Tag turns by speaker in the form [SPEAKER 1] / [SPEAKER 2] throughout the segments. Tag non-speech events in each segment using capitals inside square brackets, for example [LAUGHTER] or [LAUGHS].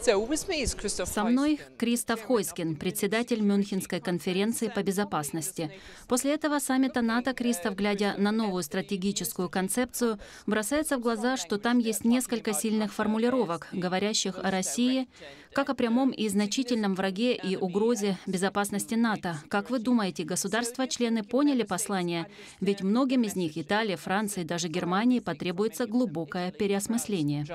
[SPEAKER 1] Со мной Кристоф Хойскин, председатель Мюнхенской конференции по безопасности. После этого саммита НАТО Кристоф, глядя на новую стратегическую концепцию, бросается в глаза, что там есть несколько сильных формулировок, говорящих о России как о прямом и значительном враге и угрозе безопасности НАТО. Как вы думаете, государства-члены поняли послание? Ведь многим из них, Италии, Франции, даже Германии, потребуется глубокое переосмысление.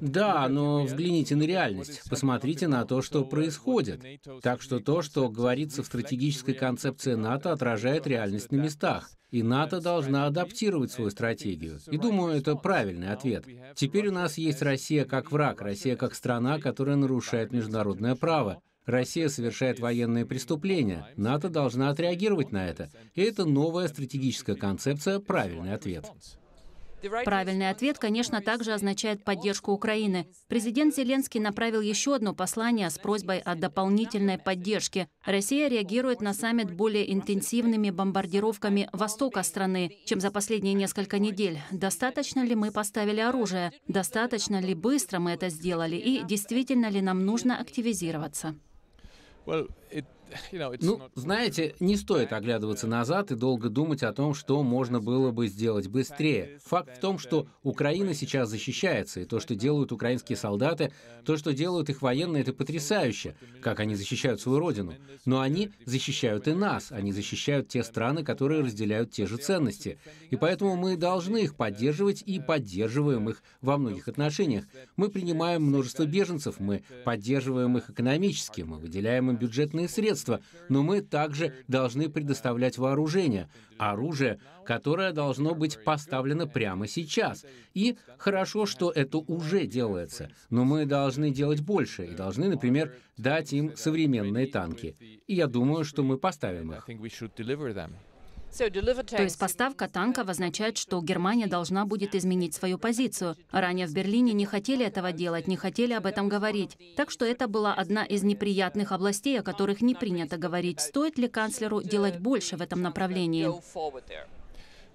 [SPEAKER 2] Да, но взгляните на реальность, посмотрите на то, что происходит. Так что то, что говорится в стратегической концепции НАТО, отражает реальность на местах. И НАТО должна адаптировать свою стратегию. И думаю, это правильный ответ. Теперь у нас есть Россия как враг, Россия как страна, которая нарушает международное право. Россия совершает военные преступления. НАТО должна отреагировать на это. И это новая стратегическая концепция «Правильный ответ».
[SPEAKER 1] Правильный ответ, конечно, также означает поддержку Украины. Президент Зеленский направил еще одно послание с просьбой о дополнительной поддержке. Россия реагирует на саммит более интенсивными бомбардировками востока страны, чем за последние несколько недель. Достаточно ли мы поставили оружие? Достаточно ли быстро мы это сделали? И действительно ли нам нужно активизироваться?
[SPEAKER 2] Well, it... [LAUGHS] Ну, знаете, не стоит оглядываться uh, назад и долго думать о том, что можно было бы сделать быстрее. Uh, Факт в том, что Украина сейчас защищается, и то, что делают украинские uh, солдаты, um, то, что делают их военные, это потрясающе, как они защищают свою родину. Но они защищают и нас, они защищают те страны, которые разделяют те же ценности. И поэтому мы должны их поддерживать и поддерживаем их во многих отношениях. Мы принимаем множество беженцев, мы поддерживаем их экономически, мы выделяем им бюджетные средства, средства, но мы также должны предоставлять вооружение, оружие, которое должно быть поставлено прямо сейчас. И хорошо, что это уже делается, но мы должны делать больше и должны, например, дать им современные танки. И я думаю, что мы поставим их.
[SPEAKER 1] То есть поставка танков означает, что Германия должна будет изменить свою позицию. Ранее в Берлине не хотели этого делать, не хотели об этом говорить. Так что это была одна из неприятных областей, о которых не принято говорить. Стоит ли канцлеру делать больше в этом направлении?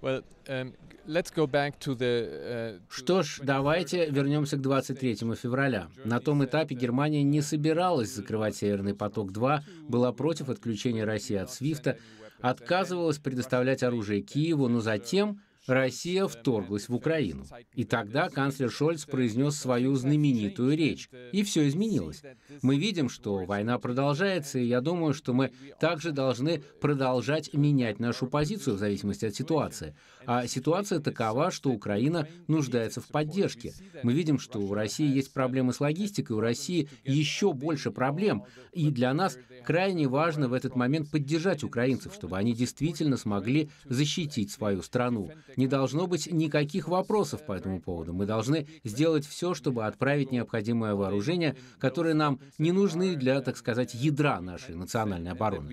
[SPEAKER 2] Um, uh, что ж, давайте вернемся к 23 февраля. На том этапе Германия не собиралась закрывать «Северный поток-2», была против отключения России от «Свифта», отказывалась предоставлять оружие Киеву, но затем Россия вторглась в Украину. И тогда канцлер Шольц произнес свою знаменитую речь. И все изменилось. Мы видим, что война продолжается, и я думаю, что мы также должны продолжать менять нашу позицию в зависимости от ситуации. А ситуация такова, что Украина нуждается в поддержке. Мы видим, что у России есть проблемы с логистикой, у России еще больше проблем. И для нас крайне важно в этот момент поддержать украинцев, чтобы они действительно смогли защитить свою страну, не должно быть никаких вопросов по этому поводу. Мы должны сделать все, чтобы отправить необходимое вооружение, которое нам не нужны для, так сказать, ядра нашей национальной обороны.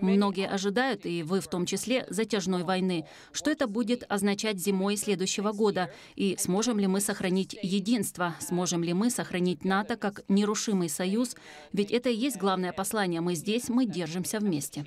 [SPEAKER 1] Многие ожидают, и вы в том числе, затяжной войны. Что это будет означать зимой следующего года? И сможем ли мы сохранить единство? Сможем ли мы сохранить НАТО как нерушимый союз? Ведь это и есть главное послание. Мы здесь, мы держимся вместе.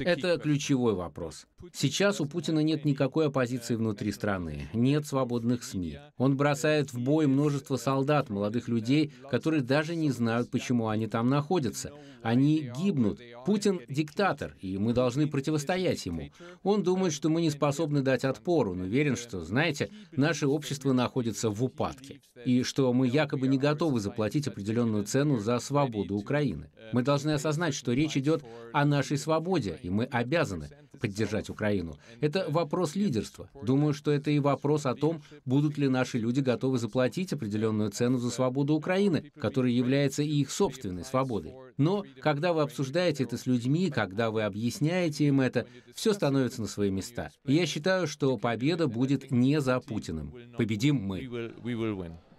[SPEAKER 2] Это ключевой вопрос. Сейчас у Путина нет никакой оппозиции внутри страны, нет свободных СМИ. Он бросает в бой множество солдат, молодых людей, которые даже не знают, почему они там находятся. Они гибнут. Путин – диктатор, и мы должны противостоять ему. Он думает, что мы не способны дать отпор, он уверен, что, знаете, наше общество находится в упадке, и что мы якобы не готовы заплатить определенную цену за свободу Украины. Мы должны осознать, что речь идет о нашей свободе, моде, и мы обязаны поддержать Украину. Это вопрос лидерства. Думаю, что это и вопрос о том, будут ли наши люди готовы заплатить определенную цену за свободу Украины, которая является и их собственной свободой. Но когда вы обсуждаете это с людьми, когда вы объясняете им это, все становится на свои места. И я считаю,
[SPEAKER 1] что победа будет не за Путиным. Победим мы.